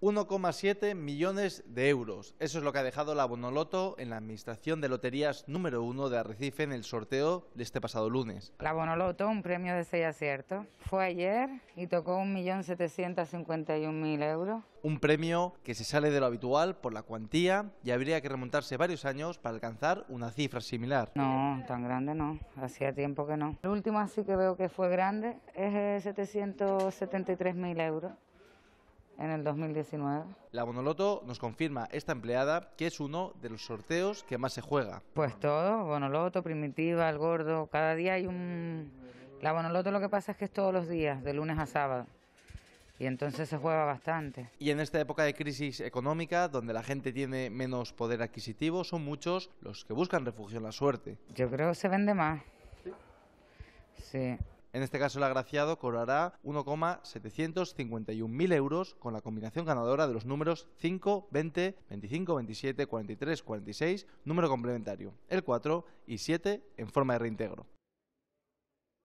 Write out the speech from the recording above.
1,7 millones de euros. Eso es lo que ha dejado la Bonoloto en la Administración de Loterías número 1 de Arrecife en el sorteo de este pasado lunes. La Bonoloto, un premio de 6 aciertos. Fue ayer y tocó 1.751.000 euros. Un premio que se sale de lo habitual por la cuantía y habría que remontarse varios años para alcanzar una cifra similar. No, tan grande no, hacía tiempo que no. El último así que veo que fue grande es 773.000 euros en el 2019. La Bonoloto nos confirma esta empleada que es uno de los sorteos que más se juega. Pues todo, Bonoloto, Primitiva, El Gordo, cada día hay un... La Bonoloto lo que pasa es que es todos los días, de lunes a sábado. Y entonces se juega bastante. Y en esta época de crisis económica, donde la gente tiene menos poder adquisitivo, son muchos los que buscan refugio en la suerte. Yo creo que se vende más. Sí. sí. En este caso, el agraciado cobrará 1,751.000 euros con la combinación ganadora de los números 5, 20, 25, 27, 43, 46, número complementario, el 4 y 7 en forma de reintegro.